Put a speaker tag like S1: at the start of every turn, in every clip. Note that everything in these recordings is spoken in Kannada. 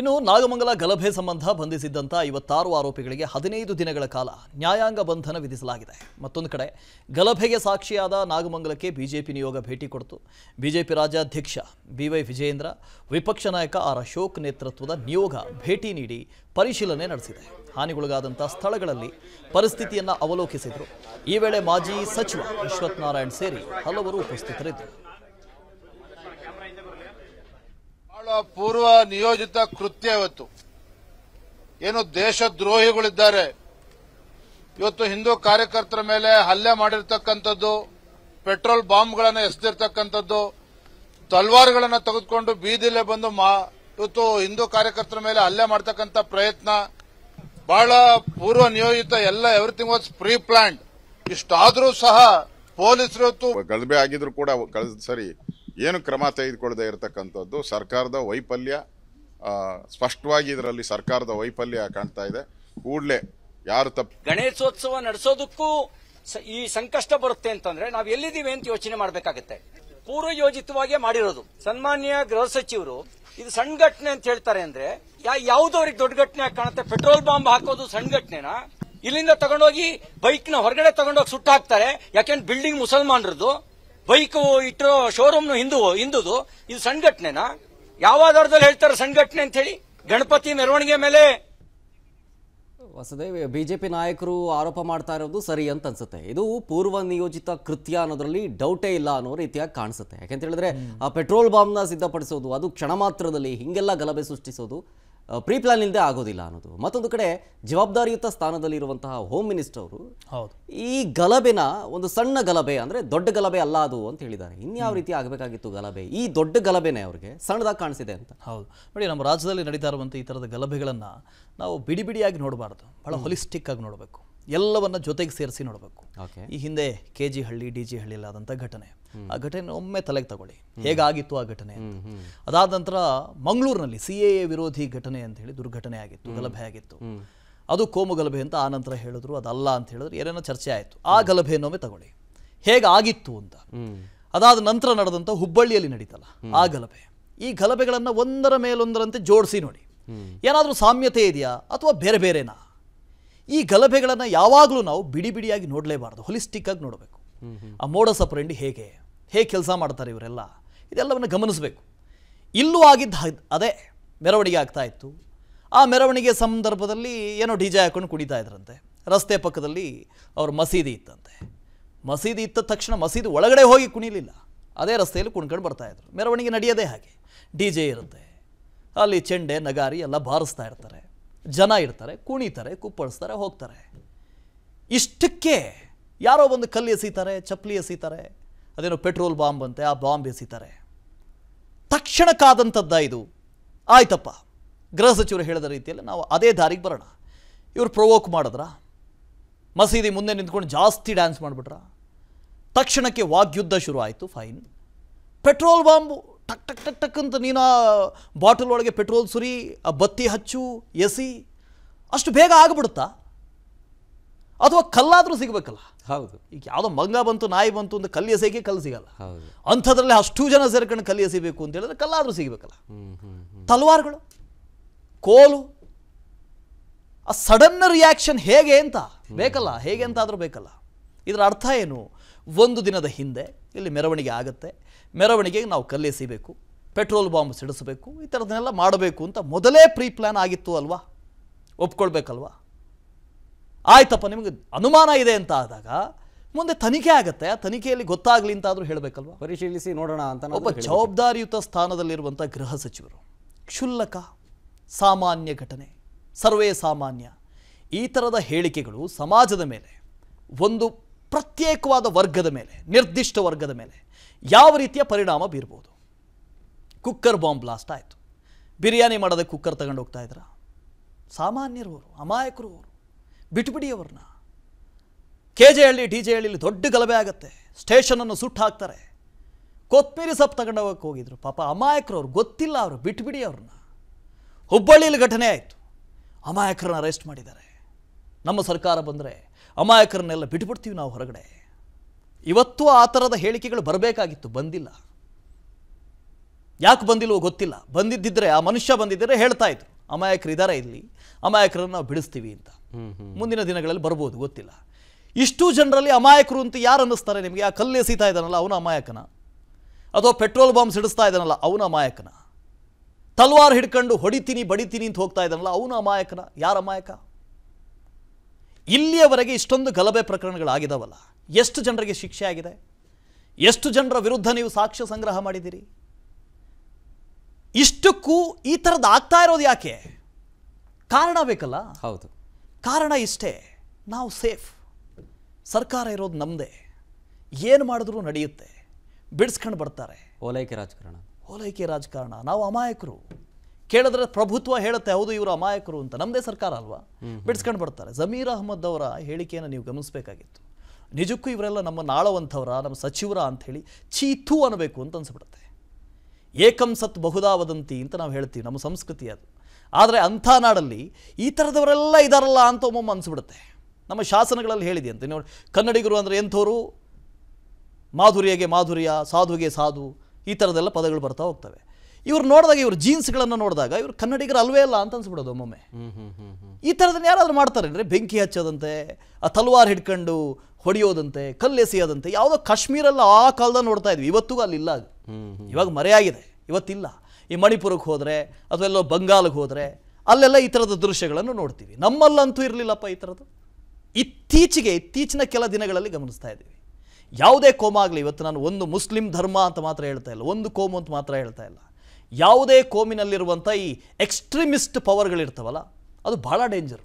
S1: ಇನ್ನು ನಾಗಮಂಗಲ ಗಲಭೆ ಸಂಬಂಧ ಬಂಧಿಸಿದ್ದಂಥ ಐವತ್ತಾರು ಆರೋಪಿಗಳಿಗೆ ಹದಿನೈದು ದಿನಗಳ ಕಾಲ ನ್ಯಾಯಾಂಗ ಬಂಧನ ವಿಧಿಸಲಾಗಿದೆ ಮತ್ತೊಂದು ಕಡೆ ಗಲಭೆಗೆ ಸಾಕ್ಷಿಯಾದ ನಾಗಮಂಗಲಕ್ಕೆ ಬಿಜೆಪಿ ನಿಯೋಗ ಭೇಟಿ ಕೊಡ್ತು ಬಿಜೆಪಿ ರಾಜ್ಯಾಧ್ಯಕ್ಷ ವೈ ವಿಜಯೇಂದ್ರ ವಿಪಕ್ಷ ನಾಯಕ ಆರ್ ಅಶೋಕ್ ನೇತೃತ್ವದ ನಿಯೋಗ ಭೇಟಿ ನೀಡಿ ಪರಿಶೀಲನೆ ನಡೆಸಿದೆ ಹಾನಿಗೊಳಗಾದಂಥ ಸ್ಥಳಗಳಲ್ಲಿ ಪರಿಸ್ಥಿತಿಯನ್ನು ಅವಲೋಕಿಸಿದರು ಈ ವೇಳೆ ಮಾಜಿ ಸಚಿವ ವಿಶ್ವತ್ನಾರಾಯಣ್ ಸೇರಿ ಹಲವರು ಉಪಸ್ಥಿತರಿದ್ದರು ಪೂರ್ವ ನಿಯೋಜಿತ ಕೃತ್ಯ ಇವತ್ತು ಏನು ದೇಶದ್ರೋಹಿಗಳಿದ್ದಾರೆ ಇವತ್ತು ಹಿಂದೂ ಕಾರ್ಯಕರ್ತರ ಮೇಲೆ ಹಲ್ಲೆ ಮಾಡಿರ್ತಕ್ಕಂಥದ್ದು ಪೆಟ್ರೋಲ್ ಬಾಂಬ್ಗಳನ್ನು ಎಸೆದಿರ್ತಕ್ಕಂಥದ್ದು ತಲ್ವಾರ್ಗಳನ್ನು ತೆಗೆದುಕೊಂಡು ಬೀದಿಲೇ ಬಂದು ಇವತ್ತು ಹಿಂದೂ ಕಾರ್ಯಕರ್ತರ ಮೇಲೆ ಹಲ್ಲೆ ಮಾಡ್ತಕ್ಕಂಥ ಪ್ರಯತ್ನ ಬಹಳ ಪೂರ್ವ ನಿಯೋಜಿತ ಎಲ್ಲ ಎವ್ರಿಥಿಂಗ್ ವಾಸ್ ಪ್ರೀ ಪ್ಲಾನ್ಡ್ ಇಷ್ಟಾದರೂ ಸಹ ಪೊಲೀಸರು ಗಲಭೆ ಆಗಿದ್ರು ಕೂಡ ಸರಿ ಏನು ಕ್ರಮ ತೆಗೆದುಕೊಳ್ಳದೆ ಇರತಕ್ಕಂಥದ್ದು ಸರ್ಕಾರದ ವೈಫಲ್ಯ ಸ್ಪಷ್ಟವಾಗಿ ಇದರಲ್ಲಿ ಸರ್ಕಾರದ ವೈಫಲ್ಯ ಕಾಣ್ತಾ ಇದೆ ಕೂಡಲೇ ಯಾರು ತಪ್ಪು ಗಣೇಶೋತ್ಸವ ನಡೆಸೋದಕ್ಕೂ ಈ ಸಂಕಷ್ಟ ಬರುತ್ತೆ ಅಂತಂದ್ರೆ ನಾವು ಎಲ್ಲಿದ್ದೀವಿ ಅಂತ ಯೋಚನೆ ಮಾಡಬೇಕಾಗತ್ತೆ ಯೋಜಿತವಾಗಿ ಮಾಡಿರೋದು ಸನ್ಮಾನ್ಯ ಗೃಹ ಸಚಿವರು ಇದು ಸಣ್ಣ ಘಟನೆ ಅಂತ ಹೇಳ್ತಾರೆ ಅಂದ್ರೆ ಯಾವ್ದು ಅವ್ರಿಗೆ ದೊಡ್ಡ ಘಟನೆ ಕಾಣುತ್ತೆ ಪೆಟ್ರೋಲ್ ಬಾಂಬ್ ಹಾಕೋದು ಸಣ್ಣ ಘಟನೆನ ಇಲ್ಲಿಂದ ತಗೊಂಡೋಗಿ ಬೈಕ್ ನ ಹೊರಗಡೆ ತಗೊಂಡೋಗಿ ಸುಟ್ಟು ಹಾಕ್ತಾರೆ ಯಾಕೆಂದ್ರೆ ಬಿಲ್ಡಿಂಗ್ ಮುಸಲ್ಮಾನರದು ಬೈಕ್ ಇಟ್ಟಿರೋ ಶೋರೂಮ್ನು ಹಿಂದೂ ಹಿಂದುದು ಇದು ಸಂಘಟನೆನಾ ಯಾವ ಆಧಾರದಲ್ಲಿ ಹೇಳ್ತಾರೆ ಸಂಘಟನೆ ಅಂತ ಹೇಳಿ ಗಣಪತಿ ಮೆರವಣಿಗೆ ಮೇಲೆ ವಸುದೇವ್ ಬಿಜೆಪಿ ನಾಯಕರು ಆರೋಪ ಮಾಡ್ತಾ ಇರೋದು ಸರಿ ಅಂತ ಅನ್ಸುತ್ತೆ ಇದು ಪೂರ್ವ ನಿಯೋಜಿತ ಕೃತ್ಯ ಅನ್ನೋದ್ರಲ್ಲಿ ಡೌಟೇ ಇಲ್ಲ ಅನ್ನೋ ರೀತಿಯಾಗಿ ಕಾಣಿಸುತ್ತೆ ಯಾಕೆಂತ ಹೇಳಿದ್ರೆ ಆ ಪೆಟ್ರೋಲ್ ಬಾಂಬ್ನ ಸಿದ್ಧಪಡಿಸೋದು ಅದು ಕ್ಷಣ ಮಾತ್ರದಲ್ಲಿ ಹಿಂಗೆಲ್ಲ ಗಲಭೆ ಸೃಷ್ಟಿಸೋದು ಪ್ರೀ ಪ್ಲಾನ್ ಇಲ್ಲದೆ ಆಗೋದಿಲ್ಲ ಅನ್ನೋದು ಮತ್ತೊಂದು ಕಡೆ ಜವಾಬ್ದಾರಿಯುತ ಸ್ಥಾನದಲ್ಲಿರುವಂತಹ ಹೋಮ್ ಮಿನಿಸ್ಟರ್ ಅವರು ಈ ಗಲಭೆನ ಒಂದು ಸಣ್ಣ ಗಲಭೆ ಅಂದರೆ ದೊಡ್ಡ ಗಲಭೆ ಅಲ್ಲ ಅದು ಅಂತ ಹೇಳಿದ್ದಾರೆ ಇನ್ಯಾವ ರೀತಿ ಆಗಬೇಕಾಗಿತ್ತು ಗಲಭೆ ಈ ದೊಡ್ಡ ಗಲಭೆನೆ ಅವ್ರಿಗೆ ಸಣ್ಣದಾಗಿ ಕಾಣಿಸಿದೆ ಅಂತ ಹೌದು ನೋಡಿ ನಮ್ಮ ರಾಜ್ಯದಲ್ಲಿ ನಡೀತಾ ಇರುವಂತಹ ಈ ತರದ ಗಲಭೆಗಳನ್ನ ನಾವು ಬಿಡಿ ಬಿಡಿಯಾಗಿ ನೋಡಬಾರ್ದು ಬಹಳ ಹೊಲಿಸ್ಟಿಕ್ ಆಗಿ ನೋಡಬೇಕು ಎಲ್ಲವನ್ನ ಜೊತೆಗೆ ಸೇರಿಸಿ ನೋಡಬೇಕು ಈ ಹಿಂದೆ K G Halli D G ಆದಂತ ಘಟನೆ ಆ ಘಟನೆ ಒಮ್ಮೆ ತಲೆಗೆ ತಗೊಳ್ಳಿ ಹೇಗಾಗಿತ್ತು ಆ ಘಟನೆ ಅದಾದ ನಂತರ ಮಂಗಳೂರಿನಲ್ಲಿ ಸಿ ಎ ವಿರೋಧಿ ಘಟನೆ ಅಂತ ಹೇಳಿ ದುರ್ಘಟನೆ ಆಗಿತ್ತು ಗಲಭೆ ಆಗಿತ್ತು ಅದು ಕೋಮು ಗಲಭೆ ಅಂತ ಆ ನಂತರ ಹೇಳಿದ್ರು ಅದಲ್ಲ ಅಂತ ಹೇಳಿದ್ರು ಏನೇನೋ ಚರ್ಚೆ ಆಯಿತು ಆ ಗಲಭೆನೊಮ್ಮೆ ತಗೊಳ್ಳಿ ಹೇಗಾಗಿತ್ತು ಅಂತ ಅದಾದ ನಂತರ ನಡೆದಂತ ಹುಬ್ಬಳ್ಳಿಯಲ್ಲಿ ನಡೀತಲ್ಲ ಆ ಗಲಭೆ ಈ ಗಲಭೆಗಳನ್ನು ಒಂದರ ಮೇಲೊಂದರಂತೆ ಜೋಡಿಸಿ ನೋಡಿ ಏನಾದರೂ ಸಾಮ್ಯತೆ ಇದೆಯಾ ಅಥವಾ ಬೇರೆ ಬೇರೆನಾ ಈ ಗಲಭೆಗಳನ್ನು ಯಾವಾಗಲೂ ನಾವು ಬಿಡಿ ಬಿಡಿಯಾಗಿ ನೋಡಲೇಬಾರ್ದು ಹೊಲಿಸ್ಟಿಕ್ಕಾಗಿ ನೋಡಬೇಕು ಆ ಮೋಡ ಸಪ್ರೆಂಡಿ ಹೇಗೆ ಹೇಗೆ ಕೆಲಸ ಮಾಡ್ತಾರೆ ಇವರೆಲ್ಲ ಇದೆಲ್ಲವನ್ನು ಗಮನಿಸಬೇಕು ಇಲ್ಲೂ ಆಗಿದ್ದ ಅದೇ ಮೆರವಣಿಗೆ ಆಗ್ತಾ ಇತ್ತು ಆ ಮೆರವಣಿಗೆ ಸಂದರ್ಭದಲ್ಲಿ ಏನೋ ಡಿ ಜೆ ಹಾಕೊಂಡು ಕುಡಿತಾ ಇದ್ರಂತೆ ರಸ್ತೆ ಪಕ್ಕದಲ್ಲಿ ಅವ್ರ ಮಸೀದಿ ಇತ್ತಂತೆ ಮಸೀದಿ ಇತ್ತ ತಕ್ಷಣ ಮಸೀದಿ ಒಳಗಡೆ ಹೋಗಿ ಕುಣಿಲಿಲ್ಲ ಅದೇ ರಸ್ತೆಯಲ್ಲಿ ಕುಣ್ಕೊಂಡು ಬರ್ತಾಯಿದ್ರು ಮೆರವಣಿಗೆ ನಡೆಯೋದೇ ಹಾಗೆ ಡಿ ಜೆ ಇರುತ್ತೆ ಅಲ್ಲಿ ಚೆಂಡೆ ನಗಾರಿ ಎಲ್ಲ ಬಾರಿಸ್ತಾ ಇರ್ತಾರೆ ಜನ ಇರ್ತಾರೆ ಕುಣಿತಾರೆ ಕುಪ್ಪಳಿಸ್ತಾರೆ ಹೋಗ್ತಾರೆ ಇಷ್ಟಕ್ಕೆ ಯಾರೋ ಒಂದು ಕಲ್ಲು ಎಸೀತಾರೆ ಚಪ್ಪಲಿ ಎಸೀತಾರೆ ಅದೇನೋ ಪೆಟ್ರೋಲ್ ಬಾಂಬ್ ಅಂತೆ ಆ ಬಾಂಬ್ ಎಸೀತಾರೆ ತಕ್ಷಣಕ್ಕಾದಂಥದ್ದ ಇದು ಆಯ್ತಪ್ಪ ಗೃಹ ಸಚಿವರು ಹೇಳಿದ ರೀತಿಯಲ್ಲಿ ನಾವು ಅದೇ ದಾರಿಗೆ ಬರೋಣ ಇವರು ಪ್ರೊವೋಕ್ ಮಾಡಿದ್ರ ಮಸೀದಿ ಮುಂದೆ ನಿಂತ್ಕೊಂಡು ಜಾಸ್ತಿ ಡ್ಯಾನ್ಸ್ ಮಾಡಿಬಿಟ್ರ ತಕ್ಷಣಕ್ಕೆ ವಾಗ್ಯುದ್ಧ ಶುರು ಆಯಿತು ಫೈನ್ ಪೆಟ್ರೋಲ್ ಬಾಂಬು ಟಕ್ ಟಕ್ ಟಕ್ ಟಕ್ ಅಂತ ನೀನು ಆ ಬಾಟಲ್ ಒಳಗೆ ಪೆಟ್ರೋಲ್ ಸುರಿ ಆ ಬತ್ತಿ ಹಚ್ಚು ಎಸಿ ಅಷ್ಟು ಬೇಗ ಆಗಿಬಿಡುತ್ತಾ ಅಥವಾ ಕಲ್ಲಾದರೂ ಸಿಗಬೇಕಲ್ಲ ಹೌದು ಈಗ ಯಾವುದೋ ಮಂಗ ಬಂತು ನಾಯಿ ಬಂತು ಅಂತ ಕಲ್ಲು ಎಸೆಯಕ್ಕೆ ಕಲ್ಲು ಸಿಗಲ್ಲ ಅಂಥದ್ರಲ್ಲಿ ಅಷ್ಟು ಜನ ಸೇರ್ಕೊಂಡು ಕಲ್ಲು ಎಸಿಬೇಕು ಅಂತ ಹೇಳಿದ್ರೆ ಕಲ್ಲಾದರೂ ಸಿಗಬೇಕಲ್ಲ ತಲ್ವಾರ್ಗಳು ಕೋಲು ಆ ಸಡನ್ ರಿಯಾಕ್ಷನ್ ಹೇಗೆ ಅಂತ ಬೇಕಲ್ಲ ಹೇಗೆ ಅಂತ ಆದರೂ ಬೇಕಲ್ಲ ಇದರ ಅರ್ಥ ಏನು ಒಂದು ದಿನದ ಹಿಂದೆ ಇಲ್ಲಿ ಮೆರವಣಿಗೆ ಆಗುತ್ತೆ ಮೆರವಣಿಗೆಗೆ ನಾವು ಕಲ್ಲೆಸಿಬೇಕು ಪೆಟ್ರೋಲ್ ಬಾಂಬ್ ಸಿಡಿಸಬೇಕು ಈ ಥರದನ್ನೆಲ್ಲ ಮಾಡಬೇಕು ಅಂತ ಮೊದಲೇ ಪ್ರೀ ಪ್ಲ್ಯಾನ್ ಆಗಿತ್ತು ಅಲ್ವಾ ಒಪ್ಕೊಳ್ಬೇಕಲ್ವಾ ಆಯ್ತಪ್ಪ ನಿಮಗೆ ಅನುಮಾನ ಇದೆ ಅಂತ ಆದಾಗ ಮುಂದೆ ತನಿಖೆ ಆಗುತ್ತೆ ಆ ತನಿಖೆಯಲ್ಲಿ ಗೊತ್ತಾಗಲಿ ಅಂತಾದರೂ ಹೇಳಬೇಕಲ್ವಾ ಪರಿಶೀಲಿಸಿ ನೋಡೋಣ ಅಂತ ಒಬ್ಬ ಜವಾಬ್ದಾರಿಯುತ ಸ್ಥಾನದಲ್ಲಿರುವಂಥ ಗೃಹ ಸಚಿವರು ಕ್ಷುಲ್ಲಕ ಸಾಮಾನ್ಯ ಘಟನೆ ಸರ್ವೇ ಸಾಮಾನ್ಯ ಈ ಥರದ ಹೇಳಿಕೆಗಳು ಸಮಾಜದ ಮೇಲೆ ಒಂದು ಪ್ರತ್ಯೇಕವಾದ ವರ್ಗದ ಮೇಲೆ ನಿರ್ದಿಷ್ಟ ವರ್ಗದ ಮೇಲೆ ಯಾವ ರೀತಿಯ ಪರಿಣಾಮ ಬೀರ್ಬೋದು ಕುಕ್ಕರ್ ಬಾಂಬ್ ಬ್ಲಾಸ್ಟ್ ಆಯಿತು ಬಿರಿಯಾನಿ ಮಾಡೋದಕ್ಕೆ ಕುಕ್ಕರ್ ತಗೊಂಡು ಹೋಗ್ತಾ ಇದ್ರ ಸಾಮಾನ್ಯರು ಅವರು ಅಮಾಯಕರು ಅವರು ಬಿಟ್ಬಿಡಿಯವ್ರನ್ನ K J Halli D J ಹಳ್ಳಿಲಿ ದೊಡ್ಡ ಗಲಭೆ ಆಗುತ್ತೆ ಸ್ಟೇಷನನ್ನು ಸುಟ್ಟು ಹಾಕ್ತಾರೆ ಕೊತ್ಮೀರಿ ಸೊಪ್ಪು ಹೋಗಕ್ಕೆ ಹೋಗಿದ್ರು ಪಾಪ ಅಮಾಯಕರು ಅವರು ಗೊತ್ತಿಲ್ಲ ಅವರು ಬಿಟ್ಬಿಡಿ ಅವ್ರನ್ನ ಹುಬ್ಬಳ್ಳಿಯಲ್ಲಿ ಘಟನೆ ಆಯಿತು ಅಮಾಯಕರನ್ನ ಅರೆಸ್ಟ್ ಮಾಡಿದ್ದಾರೆ ನಮ್ಮ ಸರ್ಕಾರ ಬಂದರೆ ಅಮಾಯಕರನ್ನೆಲ್ಲ ಬಿಟ್ಬಿಡ್ತೀವಿ ನಾವು ಹೊರಗಡೆ ಇವತ್ತು ಆ ಥರದ ಹೇಳಿಕೆಗಳು ಬರಬೇಕಾಗಿತ್ತು ಬಂದಿಲ್ಲ ಯಾಕೆ ಬಂದಿಲ್ಲವೋ ಗೊತ್ತಿಲ್ಲ ಬಂದಿದ್ದಿದ್ರೆ ಆ ಮನುಷ್ಯ ಬಂದಿದ್ದರೆ ಹೇಳ್ತಾ ಇದ್ರು ಅಮಾಯಕರು ಇದ್ದಾರೆ ಇಲ್ಲಿ ಅಮಾಯಕರನ್ನು ನಾವು ಬಿಡಿಸ್ತೀವಿ ಅಂತ ಮುಂದಿನ ದಿನಗಳಲ್ಲಿ ಬರ್ಬೋದು ಗೊತ್ತಿಲ್ಲ ಇಷ್ಟು ಜನರಲ್ಲಿ ಅಮಾಯಕರು ಅಂತ ಯಾರು ಅನ್ನಿಸ್ತಾರೆ ನಿಮಗೆ ಆ ಎಸೀತಾ ಇದ್ದಾನಲ್ಲ ಅವನು ಅಮಾಯಕನ ಅಥವಾ ಪೆಟ್ರೋಲ್ ಬಾಂಬ್ಸ್ ಹಿಡಿಸ್ತಾ ಇದ್ದಾನಲ್ಲ ಅವನು ಅಮಾಯಕನ ತಲ್ವಾರ್ ಹಿಡ್ಕೊಂಡು ಹೊಡಿತೀನಿ ಬಡಿತೀನಿ ಅಂತ ಹೋಗ್ತಾ ಇದ್ದಾನಲ್ಲ ಅವನು ಅಮಾಯಕನ ಯಾರು ಅಮಾಯಕ ಇಲ್ಲಿಯವರೆಗೆ ಇಷ್ಟೊಂದು ಗಲಭೆ ಪ್ರಕರಣಗಳಾಗಿದ್ದಾವಲ್ಲ ಎಷ್ಟು ಜನರಿಗೆ ಶಿಕ್ಷೆ ಆಗಿದೆ ಎಷ್ಟು ಜನರ ವಿರುದ್ಧ ನೀವು ಸಾಕ್ಷ್ಯ ಸಂಗ್ರಹ ಮಾಡಿದ್ದೀರಿ ಇಷ್ಟಕ್ಕೂ ಈ ಥರದ್ದು ಆಗ್ತಾ ಇರೋದು ಯಾಕೆ ಕಾರಣ ಬೇಕಲ್ಲ ಹೌದು ಕಾರಣ ಇಷ್ಟೇ ನಾವು ಸೇಫ್ ಸರ್ಕಾರ ಇರೋದು ನಮ್ಮದೇ ಏನು ಮಾಡಿದ್ರು ನಡೆಯುತ್ತೆ ಬಿಡಿಸ್ಕೊಂಡು ಬರ್ತಾರೆ ಓಲೈಕೆ ರಾಜಕಾರಣ ಓಲೈಕೆ ರಾಜಕಾರಣ ನಾವು ಅಮಾಯಕರು ಕೇಳಿದ್ರೆ ಪ್ರಭುತ್ವ ಹೇಳುತ್ತೆ ಹೌದು ಇವರು ಅಮಾಯಕರು ಅಂತ ನಮ್ಮದೇ ಸರ್ಕಾರ ಅಲ್ವಾ ಬಿಡಿಸ್ಕೊಂಡು ಬರ್ತಾರೆ ಜಮೀರ್ ಅಹಮದ್ ಅವರ ಹೇಳಿಕೆಯನ್ನು ನೀವು ಗಮನಿಸಬೇಕಾಗಿತ್ತು ನಿಜಕ್ಕೂ ಇವರೆಲ್ಲ ನಮ್ಮ ನಾಳವಂಥವ್ರ ನಮ್ಮ ಸಚಿವರ ಅಂಥೇಳಿ ಚೀಥು ಅನ್ನಬೇಕು ಅಂತ ಅನ್ಸ್ಬಿಡುತ್ತೆ ಏಕಂ ಸತ್ ಬಹುದಾ ವದಂತಿ ಅಂತ ನಾವು ಹೇಳ್ತೀವಿ ನಮ್ಮ ಸಂಸ್ಕೃತಿ ಅದು ಆದರೆ ಅಂಥ ನಾಡಲ್ಲಿ ಈ ಥರದವರೆಲ್ಲ ಇದಾರಲ್ಲ ಅಂತ ಒಮ್ಮೊಮ್ಮೆ ಅನಿಸ್ಬಿಡುತ್ತೆ ನಮ್ಮ ಶಾಸನಗಳಲ್ಲಿ ಹೇಳಿದೆಯಂತೆ ನೋಡಿ ಕನ್ನಡಿಗರು ಅಂದರೆ ಎಂಥವರು ಮಾಧುರ್ಯಗೆ ಮಾಧುರ್ಯ ಸಾಧುಗೆ ಸಾಧು ಈ ಥರದೆಲ್ಲ ಪದಗಳು ಬರ್ತಾ ಹೋಗ್ತವೆ ಇವ್ರು ನೋಡಿದಾಗ ಇವರು ಜೀನ್ಸ್ಗಳನ್ನು ನೋಡಿದಾಗ ಇವ್ರು ಕನ್ನಡಿಗರು ಅಲ್ವೇ ಅಲ್ಲ ಅಂತ ಅನ್ಸ್ಬಿಡೋದು ಒಮ್ಮೊಮ್ಮೆ ಈ ಥರದನ್ನ ಯಾರಾದರೂ ಅಂದರೆ ಬೆಂಕಿ ಹಚ್ಚೋದಂತೆ ಆ ತಲ್ವಾರ್ ಹಿಡ್ಕೊಂಡು ಹೊಡೆಯೋದಂತೆ ಕಲ್ಲೆಸೆಯೋದಂತೆ ಯಾವುದೋ ಕಾಶ್ಮೀರಲ್ಲ ಆ ಕಾಲದಲ್ಲಿ ನೋಡ್ತಾ ಇದ್ವಿ ಇವತ್ತಿಗೂ ಅಲ್ಲಿಲ್ಲ ಅದು ಇವಾಗ ಮರೆಯಾಗಿದೆ ಇವತ್ತಿಲ್ಲ ಈ ಮಣಿಪುರಕ್ಕೆ ಹೋದರೆ ಅಥವಾ ಎಲ್ಲೋ ಬಂಗಾಲ್ಗೆ ಹೋದರೆ ಅಲ್ಲೆಲ್ಲ ಈ ಥರದ ದೃಶ್ಯಗಳನ್ನು ನೋಡ್ತೀವಿ ನಮ್ಮಲ್ಲಂತೂ ಇರಲಿಲ್ಲಪ್ಪ ಈ ಥರದ್ದು ಇತ್ತೀಚೆಗೆ ಇತ್ತೀಚಿನ ಕೆಲ ದಿನಗಳಲ್ಲಿ ಗಮನಿಸ್ತಾ ಇದ್ದೀವಿ ಯಾವುದೇ ಕೋಮ ಆಗಲಿ ಇವತ್ತು ನಾನು ಒಂದು ಮುಸ್ಲಿಂ ಧರ್ಮ ಅಂತ ಮಾತ್ರ ಹೇಳ್ತಾ ಇಲ್ಲ ಒಂದು ಕೋಮು ಅಂತ ಮಾತ್ರ ಹೇಳ್ತಾ ಇಲ್ಲ ಯಾವುದೇ ಕೋಮಿನಲ್ಲಿರುವಂಥ ಈ ಎಕ್ಸ್ಟ್ರೀಮಿಸ್ಟ್ ಪವರ್ಗಳಿರ್ತವಲ್ಲ ಅದು ಭಾಳ ಡೇಂಜರು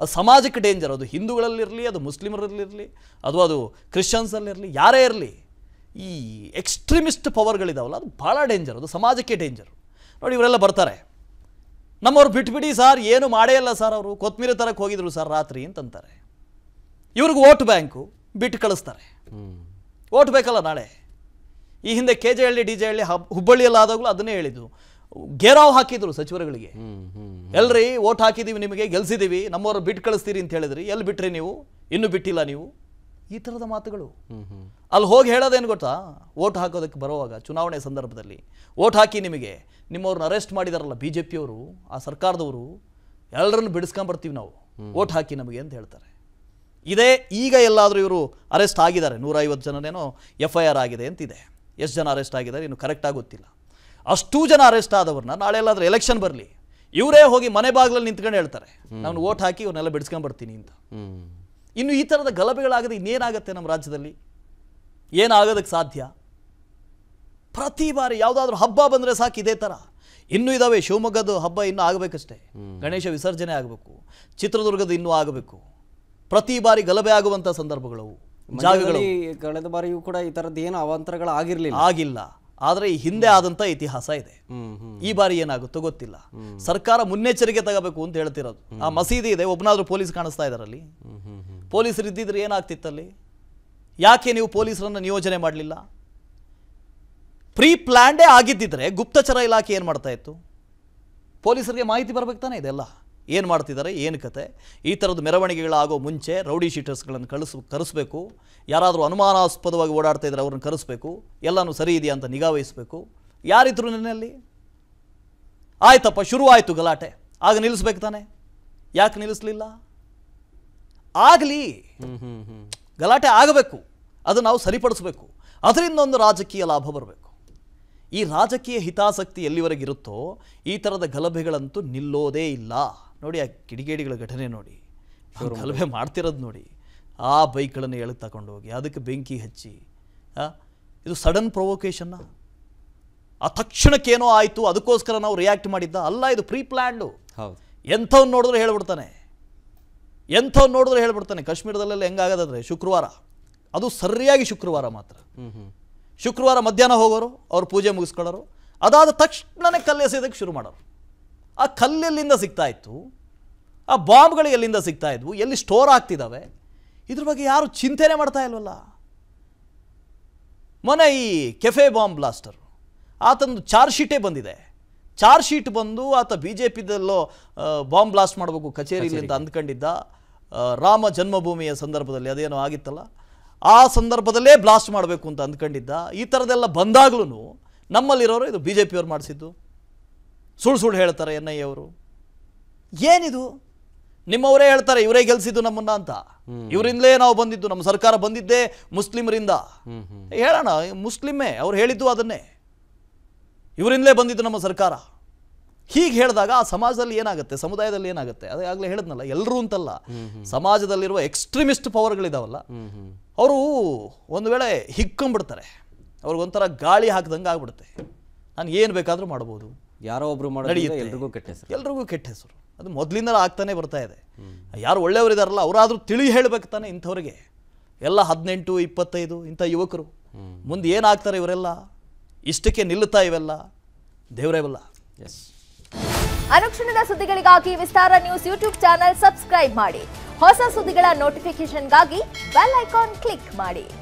S1: ಅದು ಸಮಾಜಕ್ಕೆ ಡೇಂಜರ್ ಅದು ಹಿಂದೂಗಳಲ್ಲಿರಲಿ ಅದು ಮುಸ್ಲಿಮರಲ್ಲಿರಲಿ ಅದು ಅದು ಕ್ರಿಶ್ಚಿಯನ್ಸಲ್ಲಿರಲಿ ಯಾರೇ ಇರಲಿ ಈ ಎಕ್ಸ್ಟ್ರೀಮಿಸ್ಟ್ ಪವರ್ಗಳಿದಾವಲ್ಲ ಅದು ಭಾಳ ಡೇಂಜರ್ ಅದು ಸಮಾಜಕ್ಕೆ ಡೇಂಜರ್ ನೋಡಿ ಇವರೆಲ್ಲ ಬರ್ತಾರೆ ನಮ್ಮವ್ರು ಬಿಟ್ಬಿಡಿ ಸರ್ ಏನು ಮಾಡೇ ಇಲ್ಲ ಸರ್ ಅವರು ಕೊತ್ಮೀರಿ ತರಕ್ಕೆ ಹೋಗಿದ್ರು ಸರ್ ರಾತ್ರಿ ಅಂತಂತಾರೆ ಇವ್ರಿಗೆ ವೋಟ್ ಬ್ಯಾಂಕು ಬಿಟ್ಟು ಕಳಿಸ್ತಾರೆ ಓಟ್ ಬೇಕಲ್ಲ ನಾಳೆ ಈ ಹಿಂದೆ K J Halli D J Halli ಹುಬ್ಬಳ್ಳಿಯಲ್ಲಿ ಹುಬ್ಬಳ್ಳಿಯಲ್ಲಾದಾಗಲೂ ಅದನ್ನೇ ಹೇಳಿದ್ದು ಗೆರಾವ್ ಹಾಕಿದ್ರು ಸಚಿವರುಗಳಿಗೆ ಎಲ್ರಿ ಓಟ್ ಹಾಕಿದೀವಿ ನಿಮಗೆ ಗೆಲ್ಸಿದೀವಿ ನಮ್ಮವರು ಬಿಟ್ಟು ಕಳಿಸ್ತೀರಿ ಅಂತ ಹೇಳಿದ್ರಿ ಎಲ್ಲಿ ಬಿಟ್ರಿ ನೀವು ಇನ್ನೂ ಬಿಟ್ಟಿಲ್ಲ ನೀವು ಈ ಥರದ ಮಾತುಗಳು ಅಲ್ಲಿ ಹೋಗಿ ಹೇಳೋದೇನು ಗೊತ್ತಾ ಓಟ್ ಹಾಕೋದಕ್ಕೆ ಬರುವಾಗ ಚುನಾವಣೆ ಸಂದರ್ಭದಲ್ಲಿ ಓಟ್ ಹಾಕಿ ನಿಮಗೆ ನಿಮ್ಮವ್ರನ್ನ ಅರೆಸ್ಟ್ ಮಾಡಿದಾರಲ್ಲ ಬಿ ಜೆ ಪಿಯವರು ಆ ಸರ್ಕಾರದವರು ಎಲ್ಲರನ್ನು ಬಿಡಿಸ್ಕೊಂಬರ್ತೀವಿ ನಾವು ಓಟ್ ಹಾಕಿ ನಮಗೆ ಅಂತ ಹೇಳ್ತಾರೆ ಇದೇ ಈಗ ಎಲ್ಲಾದರೂ ಇವರು ಅರೆಸ್ಟ್ ಆಗಿದ್ದಾರೆ ನೂರೈವತ್ತು ಜನನೇನೋ ಎಫ್ ಐ ಆರ್ ಆಗಿದೆ ಅಂತಿದೆ ಎಷ್ಟು ಜನ ಅರೆಸ್ಟ್ ಆಗಿದ್ದಾರೆ ಇನ್ನು ಕರೆಕ್ಟಾಗಿ ಗೊತ್ತಿಲ್ಲ ಅಷ್ಟೂ ಜನ ಅರೆಸ್ಟ್ ಆದವ್ರನ್ನ ನಾಳೆ ಎಲ್ಲಾದರೂ ಎಲೆಕ್ಷನ್ ಬರಲಿ ಇವರೇ ಹೋಗಿ ಮನೆ ಬಾಗಿಲಲ್ಲಿ ನಿಂತ್ಕೊಂಡು ಹೇಳ್ತಾರೆ ನಾನು ಓಟ್ ಹಾಕಿ ಇವನ್ನೆಲ್ಲ ಬಿಡಿಸ್ಕೊಂಡು ಬರ್ತೀನಿ ಅಂತ ಇನ್ನು ಈ ಥರದ ಗಲಭೆಗಳಾಗದೆ ಇನ್ನೇನಾಗತ್ತೆ ನಮ್ಮ ರಾಜ್ಯದಲ್ಲಿ ಏನಾಗೋದಕ್ಕೆ ಸಾಧ್ಯ ಪ್ರತಿ ಬಾರಿ ಯಾವುದಾದ್ರೂ ಹಬ್ಬ ಬಂದರೆ ಸಾಕು ಇದೇ ಥರ ಇನ್ನೂ ಇದ್ದಾವೆ ಶಿವಮೊಗ್ಗದ ಹಬ್ಬ ಇನ್ನೂ ಆಗಬೇಕಷ್ಟೇ ಗಣೇಶ ವಿಸರ್ಜನೆ ಆಗಬೇಕು ಚಿತ್ರದುರ್ಗದ ಇನ್ನೂ ಆಗಬೇಕು ಪ್ರತಿ ಬಾರಿ ಗಲಭೆ ಆಗುವಂಥ ಸಂದರ್ಭಗಳು ಜಾಗಗಳು ಕಳೆದ ಬಾರಿಯೂ ಕೂಡ ಈ ಥರದ್ದು ಏನು ಅವಾಂತರಗಳು ಆಗಿರಲಿಲ್ಲ ಆಗಿಲ್ಲ ಆದರೆ ಈ ಹಿಂದೆ ಆದಂತ ಇತಿಹಾಸ ಇದೆ ಈ ಬಾರಿ ಏನಾಗುತ್ತೋ ಗೊತ್ತಿಲ್ಲ ಸರ್ಕಾರ ಮುನ್ನೆಚ್ಚರಿಕೆ ತಗಬೇಕು ಅಂತ ಹೇಳ್ತಿರೋದು ಆ ಮಸೀದಿ ಇದೆ ಒಬ್ಬನಾದ್ರೂ ಪೊಲೀಸ್ ಕಾಣಿಸ್ತಾ ಇದ್ದಾರಲ್ಲಿ ಪೊಲೀಸರು ಇದ್ದಿದ್ರೆ ಏನಾಗ್ತಿತ್ತಲ್ಲಿ ಯಾಕೆ ನೀವು ಪೊಲೀಸರನ್ನು ನಿಯೋಜನೆ ಮಾಡಲಿಲ್ಲ ಪ್ರೀ ಪ್ಲ್ಯಾಂಡೇ ಆಗಿದ್ದಿದ್ರೆ ಗುಪ್ತಚರ ಇಲಾಖೆ ಏನು ಮಾಡ್ತಾ ಇತ್ತು ಪೊಲೀಸರಿಗೆ ಮಾಹಿತಿ ಬರ್ಬೇಕಾನೆ ತಾನೇ ಇದೆಲ್ಲ ಏನು ಮಾಡ್ತಿದ್ದಾರೆ ಏನು ಕತೆ ಈ ಥರದ ಮೆರವಣಿಗೆಗಳಾಗೋ ಮುಂಚೆ ರೌಡಿ ಶೀಟರ್ಸ್ಗಳನ್ನು ಕಳಿಸ್ ಕರೆಸಬೇಕು ಯಾರಾದರೂ ಅನುಮಾನಾಸ್ಪದವಾಗಿ ಓಡಾಡ್ತಾ ಇದ್ದಾರೆ ಅವ್ರನ್ನ ಕರೆಸಬೇಕು ಎಲ್ಲನೂ ಸರಿ ಇದೆಯಾ ಅಂತ ನಿಗಾ ವಹಿಸಬೇಕು ಯಾರಿದ್ರು ನಿನ್ನಲ್ಲಿ ಆಯ್ತಪ್ಪ ಶುರುವಾಯಿತು ಗಲಾಟೆ ಆಗ ನಿಲ್ಲಿಸ್ಬೇಕು ತಾನೆ ಯಾಕೆ ನಿಲ್ಲಿಸಲಿಲ್ಲ ಆಗಲಿ ಗಲಾಟೆ ಆಗಬೇಕು ಅದು ನಾವು ಸರಿಪಡಿಸಬೇಕು ಅದರಿಂದ ಒಂದು ರಾಜಕೀಯ ಲಾಭ ಬರಬೇಕು ಈ ರಾಜಕೀಯ ಹಿತಾಸಕ್ತಿ ಎಲ್ಲಿವರೆಗಿರುತ್ತೋ ಈ ಥರದ ಗಲಭೆಗಳಂತೂ ನಿಲ್ಲೋದೇ ಇಲ್ಲ ನೋಡಿ ಆ ಕಿಡಿಗೇಡಿಗಳ ಘಟನೆ ನೋಡಿ ಗಲಭೆ ಮಾಡ್ತಿರೋದು ನೋಡಿ ಆ ಬೈಕ್ಗಳನ್ನು ಎಳೆ ತಗೊಂಡು ಹೋಗಿ ಅದಕ್ಕೆ ಬೆಂಕಿ ಹಚ್ಚಿ ಇದು ಸಡನ್ ಪ್ರೊವೊಕೇಶನ್ನ ಆ ತಕ್ಷಣಕ್ಕೇನೋ ಆಯಿತು ಅದಕ್ಕೋಸ್ಕರ ನಾವು ರಿಯಾಕ್ಟ್ ಮಾಡಿದ್ದ ಅಲ್ಲ ಇದು ಪ್ರೀ ಪ್ಲ್ಯಾಂಡು ಹೌದು ಎಂಥವ್ನು ನೋಡಿದ್ರೆ ಹೇಳ್ಬಿಡ್ತಾನೆ ಎಂಥವ್ನು ನೋಡಿದ್ರೆ ಹೇಳ್ಬಿಡ್ತಾನೆ ಕಾಶ್ಮೀರದಲ್ಲೆಲ್ಲ ಹೆಂಗಾಗದಂದರೆ ಶುಕ್ರವಾರ ಅದು ಸರಿಯಾಗಿ ಶುಕ್ರವಾರ ಮಾತ್ರ ಶುಕ್ರವಾರ ಮಧ್ಯಾಹ್ನ ಹೋಗೋರು ಅವ್ರು ಪೂಜೆ ಮುಗಿಸ್ಕೊಳ್ಳೋರು ಅದಾದ ತಕ್ಷಣನೇ ಕಲ್ಲೆಸೆಯೋದಕ್ಕೆ ಶುರು ಮಾಡೋರು ಆ ಕಲ್ಲೆಲ್ಲಿಂದ ಸಿಗ್ತಾ ಇತ್ತು ಆ ಬಾಂಬ್ಗಳು ಎಲ್ಲಿಂದ ಸಿಗ್ತಾ ಇದ್ವು ಎಲ್ಲಿ ಸ್ಟೋರ್ ಆಗ್ತಿದ್ದಾವೆ ಇದ್ರ ಬಗ್ಗೆ ಯಾರು ಚಿಂತೆನೆ ಮಾಡ್ತಾ ಇಲ್ವಲ್ಲ ಮೊನ್ನೆ ಈ ಕೆಫೆ ಬಾಂಬ್ ಬ್ಲಾಸ್ಟರು ಆತನದು ಚಾರ್ಜ್ ಶೀಟೇ ಬಂದಿದೆ ಚಾರ್ಜ್ ಶೀಟ್ ಬಂದು ಆತ ಬಿ ಜೆ ಪಿದಲ್ಲೋ ಬಾಂಬ್ ಬ್ಲಾಸ್ಟ್ ಮಾಡಬೇಕು ಕಚೇರಿಯಲ್ಲಿ ಅಂತ ಅಂದ್ಕೊಂಡಿದ್ದ ರಾಮ ಜನ್ಮಭೂಮಿಯ ಸಂದರ್ಭದಲ್ಲಿ ಅದೇನೋ ಆಗಿತ್ತಲ್ಲ ಆ ಸಂದರ್ಭದಲ್ಲೇ ಬ್ಲಾಸ್ಟ್ ಮಾಡಬೇಕು ಅಂತ ಅಂದ್ಕೊಂಡಿದ್ದ ಈ ಥರದೆಲ್ಲ ಬಂದಾಗ್ಲೂ ನಮ್ಮಲ್ಲಿರೋರು ಇದು ಬಿ ಜೆ ಪಿಯವ್ರು ಮಾಡಿಸಿದ್ದು ಸುಳ್ಳು ಸುಳ್ಳು ಹೇಳ್ತಾರೆ ಎನ್ ಐ ಅವರು ಏನಿದು ನಿಮ್ಮವರೇ ಹೇಳ್ತಾರೆ ಇವರೇ ಗೆಲ್ಸಿದ್ದು ನಮ್ಮನ್ನ ಅಂತ ಇವರಿಂದಲೇ ನಾವು ಬಂದಿದ್ದು ನಮ್ಮ ಸರ್ಕಾರ ಬಂದಿದ್ದೇ ಮುಸ್ಲಿಮರಿಂದ ಹೇಳೋಣ ಮುಸ್ಲಿಮೇ ಅವ್ರು ಹೇಳಿದ್ದು ಅದನ್ನೇ ಇವರಿಂದಲೇ ಬಂದಿದ್ದು ನಮ್ಮ ಸರ್ಕಾರ ಹೀಗೆ ಹೇಳಿದಾಗ ಆ ಸಮಾಜದಲ್ಲಿ ಏನಾಗುತ್ತೆ ಸಮುದಾಯದಲ್ಲಿ ಏನಾಗುತ್ತೆ ಅದೇ ಆಗಲೇ ಹೇಳಿದ್ನಲ್ಲ ಎಲ್ಲರೂ ಅಂತಲ್ಲ ಸಮಾಜದಲ್ಲಿರುವ ಎಕ್ಸ್ಟ್ರೀಮಿಸ್ಟ್ ಪವರ್ಗಳಿದಾವಲ್ಲ ಅವರು ಒಂದು ವೇಳೆ ಹಿಕ್ಕೊಂಡ್ಬಿಡ್ತಾರೆ ಅವ್ರಿಗೊಂಥರ ಗಾಳಿ ಹಾಕ್ದಂಗೆ ಆಗ್ಬಿಡುತ್ತೆ ನಾನು ಏನು ಬೇಕಾದರೂ ಮಾಡ್ಬೋದು ಯಾರೋ ಒಬ್ರು ಮಾಡಿ ಎಲ್ರಿಗೂ ಕೆಟ್ಟ ಹೆಸರು ಎಲ್ರಿಗೂ ಕೆಟ್ಟ ಹೆಸರು ಅದು ಮೊದಲಿಂದಲೂ ಆಗ್ತಾನೆ ಬರ್ತಾ ಇದೆ ಯಾರು ಒಳ್ಳೆಯವರಿದಾರಲ್ಲ ಅವರಾದರೂ ತಿಳಿ ಹೇಳಬೇಕು ತಾನೆ ಇಂಥವ್ರಿಗೆ ಎಲ್ಲ ಹದಿನೆಂಟು ಇಪ್ಪತ್ತೈದು ಇಂಥ ಯುವಕರು ಮುಂದೆ ಏನಾಗ್ತಾರೆ ಇವರೆಲ್ಲ ಇಷ್ಟಕ್ಕೆ ನಿಲ್ಲುತ್ತಾ ಇವೆಲ್ಲ ದೇವರೇವಲ್ಲ ಎಸ್ ಅನುಕ್ಷಣದ ಸುದ್ದಿಗಳಿಗಾಗಿ Vistara news YouTube channel subscribe ಮಾಡಿ ಹೊಸ ಸುದ್ದಿಗಳ ನೋಟಿಫಿಕೇಶನ್ಗಾಗಿ ಬೆಲ್ ಐಕಾನ್ ಕ್ಲಿಕ್ ಮಾಡಿ